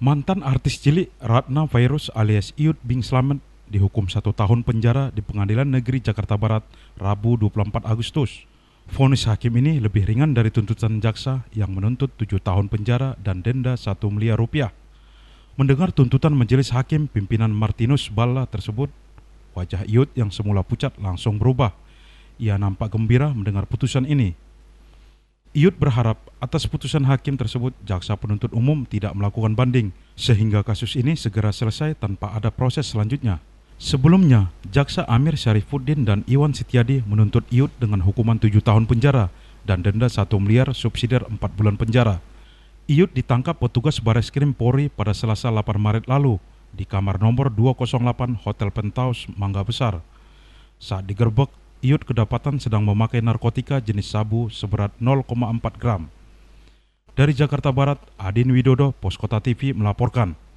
Mantan artis cilik Ratna Virus alias Iyut Bing Slamet dihukum satu tahun penjara di Pengadilan Negeri Jakarta Barat Rabu 24 Agustus. Fonis hakim ini lebih ringan dari tuntutan jaksa yang menuntut tujuh tahun penjara dan denda satu miliar rupiah. Mendengar tuntutan majelis hakim pimpinan Martinus Balla tersebut, wajah Iyut yang semula pucat langsung berubah. Ia nampak gembira mendengar putusan ini Iyut berharap atas putusan hakim tersebut jaksa penuntut umum tidak melakukan banding sehingga kasus ini segera selesai tanpa ada proses selanjutnya. Sebelumnya, jaksa Amir Syarifuddin dan Iwan Setiadi menuntut Iyut dengan hukuman 7 tahun penjara dan denda 1 miliar subsidi 4 bulan penjara. Iyut ditangkap petugas Baris Krim Polri pada Selasa 8 Maret lalu di kamar nomor 208 Hotel Pentaus Mangga Besar. Saat digerbek, Iyut kedapatan sedang memakai narkotika jenis sabu seberat 0,4 gram. Dari Jakarta Barat, Adin Widodo, Poskota TV melaporkan.